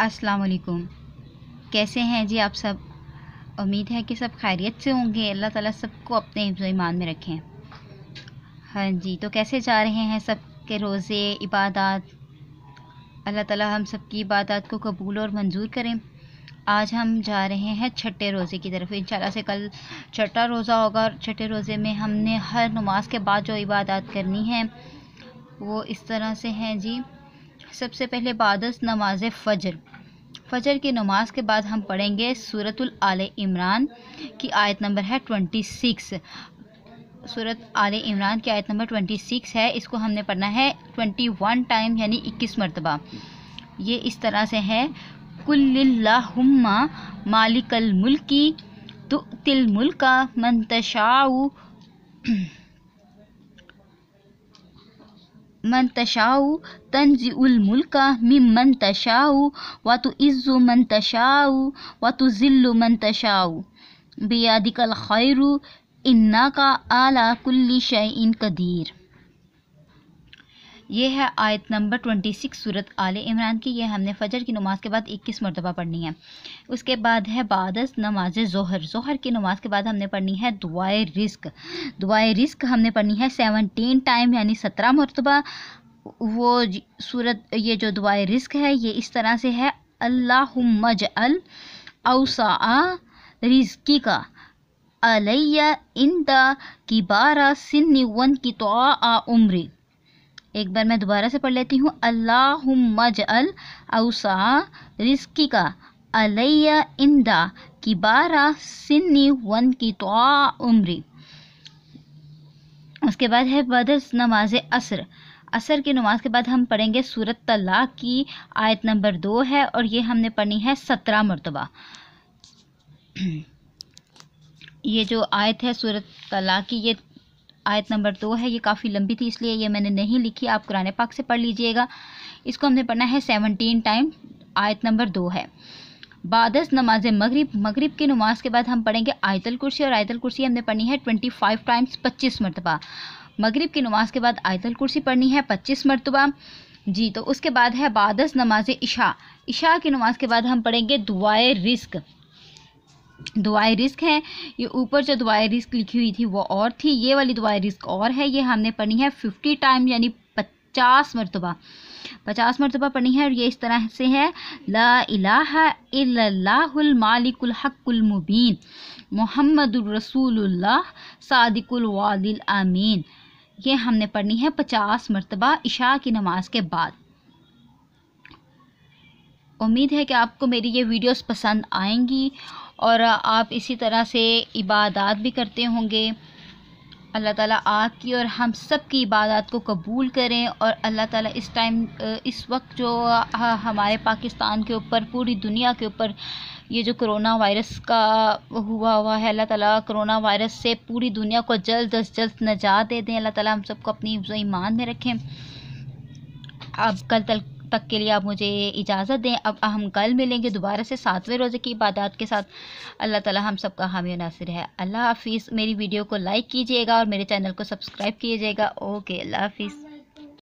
अस्सलाम वालेकुम कैसे हैं जी आप सब उम्मीद है कि सब खैरियत से होंगे अल्लाह ताला सबको अपने ईमान में रखें हाँ जी तो कैसे जा रहे हैं सब के रोज़े इबादत अल्लाह ताला हम सब की इबादत को कबूल और मंजूर करें आज हम जा रहे हैं छठे रोज़े की तरफ इंशाल्लाह से कल छठा रोज़ा होगा और छठे रोज़े में हमने हर नमाज के बाद जो इबादत करनी है वो इस तरह से हैं जी सबसे पहले बादस नमाज फ़जर फजर की नमाज के बाद हम पढ़ेंगे सूरतुल आल इमरान की आयत नंबर है ट्वेंटी सिक्स सूरत आल इमरान की आयत नंबर ट्वेंटी सिक्स है इसको हमने पढ़ना है ट्वेंटी वन टाइम यानी इक्कीस मरतबा ये इस तरह से है कुल्लाहुम्मा मालिकल मुल्की तुतिल मुल्का मंतशाऊ من تشاء تنزع الملك ممن تشاء وتعز من تشاء وتذل من تشاء بيدك الخير إنك على كل شيء قدير ये है आयत नंबर 26 सूरत आल इमरान की ये हमने फजर की नमाज़ के बाद 21 मरतबा पढ़नी है उसके बाद है बादस नमाज जहर जहर की नमाज के बाद हमने पढ़नी है दुआए रिस्क दुआए रिस्क हमने पढ़नी है सेवनटीन टाइम यानी सत्रह मरतबा वो सूरत ये जो दुआए रिस्क है ये इस तरह से है अल्लाह मज अल अवसा रिजकी का अलैया इन दिबारा सिन्नी वन की तो उम्री एक बार मैं दोबारा से पढ़ लेती हूँ अल्लाहुम्मज अल रिस्की का अलैया इंदा की बारह सिन्नी वन की तो उम्री उसके बाद है बदस नमाज असर असर की नमाज के बाद हम पढ़ेंगे सूरत तलाक की आयत नंबर दो है और ये हमने पढ़नी है सत्रह मरतबा ये जो आयत है सूरत तलाक की ये आयत नंबर दो है ये काफ़ी लंबी थी इसलिए ये मैंने नहीं लिखी आप कुरान पाक से पढ़ लीजिएगा इसको हमने पढ़ना है सेवनटीन टाइम आयत नंबर दो है बादस नमाज मगरिब मगरिब की नमाज के बाद हम पढ़ेंगे आयतल कुर्सी और आयतल कुर्सी हमने पढ़नी है ट्वेंटी फाइव टाइम्स पच्चीस मरतबा मगरिब की नमाज के बाद आयतल कुर्सी पढ़नी है पच्चीस मरतबा जी तो उसके बाद है बादस नमाज इशा इशा की नमाज के बाद हम पढ़ेंगे दुआए रिस्क दुआई रिस्क है ये ऊपर जो दुआई रिस्क लिखी हुई थी वो और थी ये वाली दुआई रिस्क और है ये हमने पढ़ी है फिफ्टी टाइम यानी पचास मरतबा पचास मरतबा पढ़ी है और ये इस तरह से है ला इलाहा इल्लाहुल मालिकुल हक्कुल ये हमने पढ़नी है पचास मरतबा इशा की नमाज के बाद उम्मीद है कि आपको मेरी ये वीडियोस पसंद आएंगी और आप इसी तरह से इबादत भी करते होंगे अल्लाह ताला आपकी और हम सब की इबादत को कबूल करें और अल्लाह ताला इस टाइम इस वक्त जो हमारे पाकिस्तान के ऊपर पूरी दुनिया के ऊपर ये जो कोरोना वायरस का हुआ हुआ है अल्लाह ताला कोरोना वायरस से पूरी दुनिया को जल्द अज जल्द नजात दे दें अल्लाह ताला हम सबको अपनी ईमान में रखें अब कल तक तक के लिए आप मुझे इजाज़त दें अब हम कल मिलेंगे दोबारा से सातवें रोज़े की इबादत के साथ अल्लाह ताला हम सब का हामी नासिर है अल्लाह हाफिज़ मेरी वीडियो को लाइक कीजिएगा और मेरे चैनल को सब्सक्राइब कीजिएगा ओके अल्लाह हाफिज़